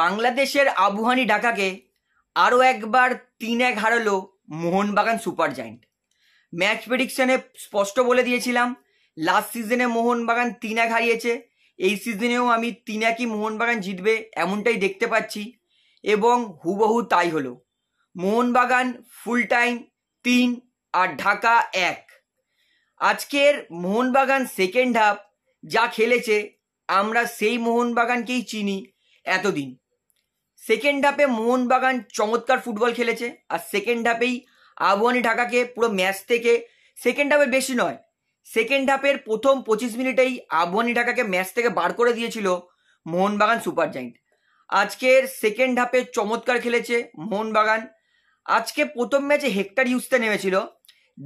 বাংলাদেশের আবুহানি ঢাকাকে আরও একবার তিন এক হারাল মোহনবাগান সুপার জায়েন্ট ম্যাচ প্রেডিকশানে স্পষ্ট বলে দিয়েছিলাম লাস্ট সিজনে মোহনবাগান তিন এক হারিয়েছে এই সিজনেও আমি তিন একই মোহনবাগান জিতবে এমনটাই দেখতে পাচ্ছি এবং হুবহু তাই হলো মোহনবাগান ফুল টাইম তিন আর ঢাকা এক আজকের মোহনবাগান সেকেন্ড হাফ যা খেলেছে আমরা সেই মোহনবাগানকেই চিনি এতদিন সেকেন্ড হাফে মোহনবাগান চমৎকার ফুটবল খেলেছে আর সেকেন্ড হাফেই আবহানি ঢাকাকে পুরো ম্যাচ থেকে সেকেন্ড হাফের বেশি নয় সেকেন্ড হাফের প্রথম পঁচিশ মিনিটেই আবহানি ঢাকাকে ম্যাচ থেকে বার করে দিয়েছিল মোহনবাগান সুপার জায়েন্ট আজকের সেকেন্ড হাফে চমৎকার খেলেছে মোহনবাগান আজকে প্রথম ম্যাচে হেক্টর ইউজতে নেমেছিল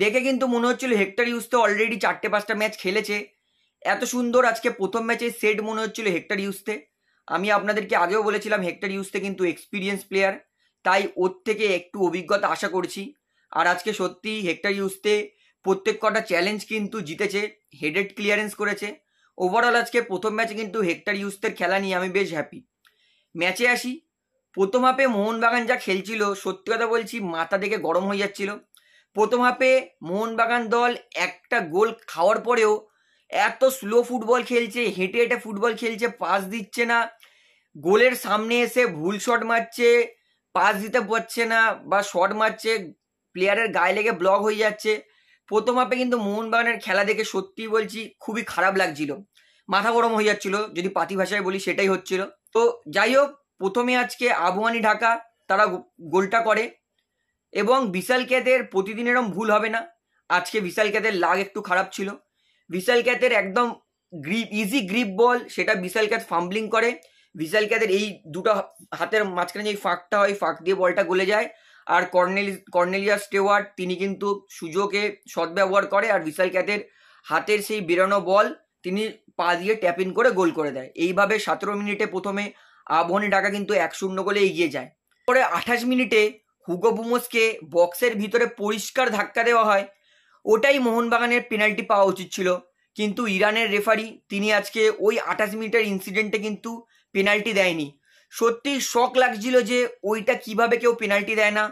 দেখে কিন্তু মনে হচ্ছিল হেক্টর ইউজতে অলরেডি চারটে পাঁচটা ম্যাচ খেলেছে এত সুন্দর আজকে প্রথম ম্যাচে সেট মনে হচ্ছিল হেক্টর ইউজতে আমি আপনাদেরকে আগেও বলেছিলাম হেক্টর ইউজতে কিন্তু এক্সপিরিয়েন্স প্লেয়ার তাই ওর থেকে একটু অভিজ্ঞতা আশা করছি আর আজকে সত্যি হেক্টর ইউসতে প্রত্যেক কটা চ্যালেঞ্জ কিন্তু জিতেছে হেডেড ক্লিয়ারেন্স করেছে ওভারঅল আজকে প্রথম ম্যাচে কিন্তু হেক্টর ইউসতের খেলা নিয়ে আমি বেশ হ্যাপি ম্যাচে আসি প্রথম হাফে মোহনবাগান যা খেলছিল সত্যি কথা বলছি মাথা দেখে গরম হয়ে যাচ্ছিল প্রথম হাফে মোহনবাগান দল একটা গোল খাওয়ার পরেও এত স্লো ফুটবল খেলছে হেঁটে হেঁটে ফুটবল খেলছে পাস দিচ্ছে না গোলের সামনে এসে ভুল শট মারছে পাস দিতে পারছে না বা শট মারছে প্লেয়ারের গায়ে লেগে ব্লক হয়ে যাচ্ছে প্রথম আপে কিন্তু মোহনবাগানের খেলা দেখে সত্যি বলছি খুবই খারাপ লাগছিল মাথা গরম হয়ে যাচ্ছিল যদি পাতি ভাষায় বলি সেটাই হচ্ছিল তো যাই হোক প্রথমে আজকে আবহানি ঢাকা তারা গোলটা করে এবং বিশাল ক্যাদের প্রতিদিন এরম ভুল হবে না আজকে বিশাল ক্যাদের লাগ একটু খারাপ ছিল বিশাল ক্যাথের একদম গ্রিপ ইজি গ্রিপ বল সেটা বিশাল ক্যাথ ফাম্বলিং করে বিশাল ক্যাথের এই দুটো হাতের মাঝখানে যে ফাঁকটা হয় ফাঁক দিয়ে বলটা গলে যায় আর কর্নেল কর্নেলিয়া স্টেওয়ার তিনি কিন্তু সুযোগে সদ্ব্যবহার করে আর বিশাল ক্যাথের হাতের সেই বেরোনো বল তিনি পা দিয়ে ট্যাপ ইন করে গোল করে দেয় এইভাবে সতেরো মিনিটে প্রথমে আবহনী ঢাকা কিন্তু এক শূন্য গোলে এগিয়ে যায় পরে আঠাশ মিনিটে হুগো বুমোসকে বক্সের ভিতরে পরিষ্কার ধাক্কা দেওয়া হয় ওটাই মোহনবাগানের পেনাল্টি পাওয়া উচিত ছিল কিন্তু ইরানের রেফারি তিনি আজকে ওই আঠাশ মিনিটের ইনসিডেন্টে কিন্তু পেনাল্টি দেয়নি সত্যি শখ লাগছিল যে ওইটা কিভাবে কেউ পেনাল্টি দেয় না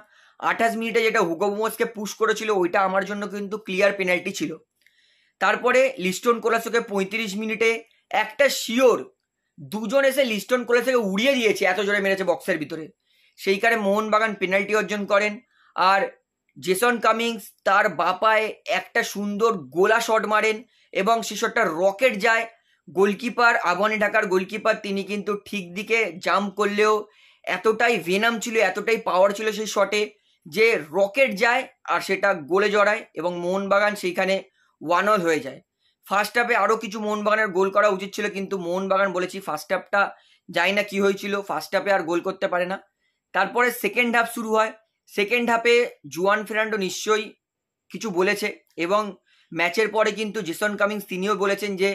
আঠাশ মিনিটে যেটা হুগোবোমসকে পুশ করেছিল ওইটা আমার জন্য কিন্তু ক্লিয়ার পেনাল্টি ছিল তারপরে লিস্টন কোলাসোকে পঁয়ত্রিশ মিনিটে একটা শিওর দুজন এসে লিস্টন কোলাসোকে উড়িয়ে দিয়েছে এত জোরে মেরেছে বক্সের ভিতরে সেই কারণে মোহনবাগান পেনাল্টি অর্জন করেন আর জেসন কামিংস তার বাপায় একটা সুন্দর গোলা শট মারেন এবং সে শটটা রকেট যায় গোলকিপার আবাহনী ঢাকার গোলকিপার তিনি কিন্তু ঠিক দিকে জাম্প করলেও এতটাই ভেনাম ছিল এতটাই পাওয়ার ছিল সেই শটে যে রকেট যায় আর সেটা গোলে জড়ায় এবং মোহনবাগান সেইখানে ওয়ান অল হয়ে যায় ফার্স্ট হাফে আরও কিছু মোহনবাগানের গোল করা উচিত ছিল কিন্তু মোহনবাগান বলেছি ফার্স্ট হাফটা যাই না কি হয়েছিল ফার্স্ট হাফে আর গোল করতে পারে না তারপরে সেকেন্ড হাফ শুরু হয় সেকেন্ড হাফে জুয়ান ফেরান্ডো নিশ্চয়ই কিছু বলেছে এবং ম্যাচের পরে কিন্তু জেসন কামিংস তিনিও বলেছেন যে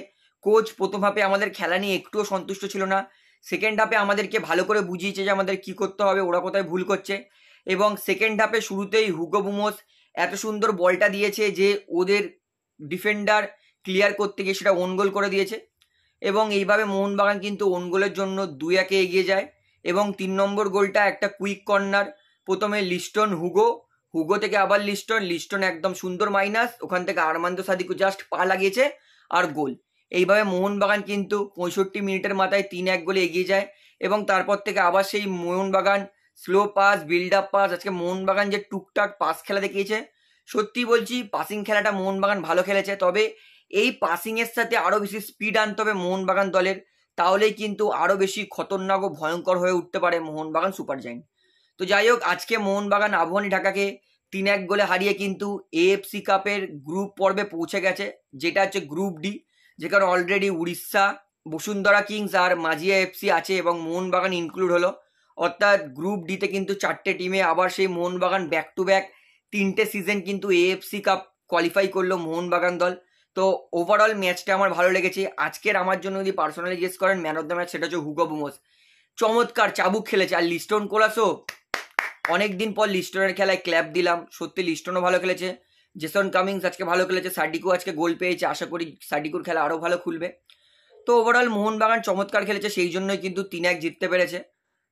কোচ প্রথম হাফে আমাদের খেলা নিয়ে একটুও সন্তুষ্ট ছিল না সেকেন্ড হাফে আমাদেরকে ভালো করে বুঝিয়েছে যে আমাদের কি করতে হবে ওরা কোথায় ভুল করছে এবং সেকেন্ড হাফে শুরুতেই হুগো বুমোস এত সুন্দর বলটা দিয়েছে যে ওদের ডিফেন্ডার ক্লিয়ার করতে গিয়ে সেটা ওন গোল করে দিয়েছে এবং এইভাবে মোহনবাগান কিন্তু ওন গোলের জন্য দুই একে এগিয়ে যায় এবং তিন নম্বর গোলটা একটা কুইক কর্নার প্রথমে লিস্টন হুগো হুগো থেকে আবার লিস্টন লিস্টন একদম সুন্দর মাইনাস ওখান থেকে আরমান্দ সাদিকু জাস্ট পা লাগিয়েছে আর গোল এইভাবে মোহনবাগান কিন্তু পঁয়ষট্টি মিনিটের মাথায় তিন এক গোলে এগিয়ে যায় এবং তারপর থেকে আবার সেই Mohun Bagan slow pass build up pass আজকে মোহনবাগান যে টুকটাক পাস খেলা দেখিয়েছে সত্যি বলছি পাসিং খেলাটা মোহনবাগান ভালো খেলেছে তবে এই পাসিংয়ের সাথে আরও বেশি স্পিড আনতে হবে মোহনবাগান দলের তাহলেই কিন্তু আরও বেশি খতরনাক ও ভয়ঙ্কর হয়ে উঠতে পারে মোহনবাগান সুপার জায়েন্ট তো যাই হোক আজকে মোহনবাগান আবহানী ঢাকাকে তিন এক গোলে হারিয়ে কিন্তু এএফসি কাপের গ্রুপ পর্বে পৌঁছে গেছে যেটা হচ্ছে গ্রুপ ডি যেখানে অলরেডি উড়িষ্যা বসুন্ধরা কিংস আর মাঝিয়া এফসি আছে এবং মোহনবাগান ইনক্লুড হলো অর্থাৎ গ্রুপ ডিতে কিন্তু চারটে টিমে আবার সেই মোহনবাগান ব্যাক টু ব্যাক তিনটে সিজন কিন্তু এএফসি কাপ কোয়ালিফাই করলো মোহনবাগান দল তো ওভারঅল ম্যাচটা আমার ভালো লেগেছে আজকের আমার জন্য যদি পার্সোনালি জিজ্ঞেস করেন ম্যান অফ দ্য ম্যাচ সেটা হচ্ছে হুগো বুমোস চমৎকার চাবুক খেলেছে আর লিস্টন কোলাসো অনেক দিন পর লিস্টনের খেলায় ক্ল্যাপ দিলাম সত্যি লিস্টনও ভালো খেলেছে জেসন কামিংস আজকে ভালো খেলেছে সাডিকু আজকে গোল পেয়েছে আশা করি সাডিকুর খেলা আরও ভালো খুলবে তো ওভারঅল মোহনবাগান চমৎকার খেলেছে সেই জন্যই কিন্তু তিন এক জিততে পেরেছে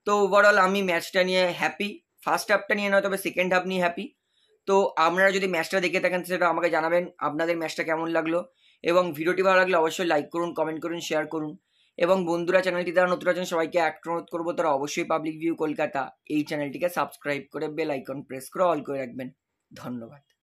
তো ওভারঅল আমি ম্যাচটা নিয়ে হ্যাপি ফার্স্ট হাফটা নিয়ে নয় তবে সেকেন্ড হাফ নিয়ে হ্যাপি তো আপনারা যদি ম্যাচটা দেখে থাকেন সেটা আমাকে জানাবেন আপনাদের ম্যাচটা কেমন লাগলো এবং ভিডিওটি ভালো লাগলে অবশ্যই লাইক করুন কমেন্ট করুন শেয়ার করুন এবং বন্ধুরা চ্যানেলটি দ্বারা নতুন আছেন সবাইকে অ্যাক্ট অনুরোধ করবো তারা অবশ্যই পাবলিক ভিউ কলকাতা এই চ্যানেলটিকে সাবস্ক্রাইব করে বেল আইকন প্রেস করে অল করে রাখবেন ধন্যবাদ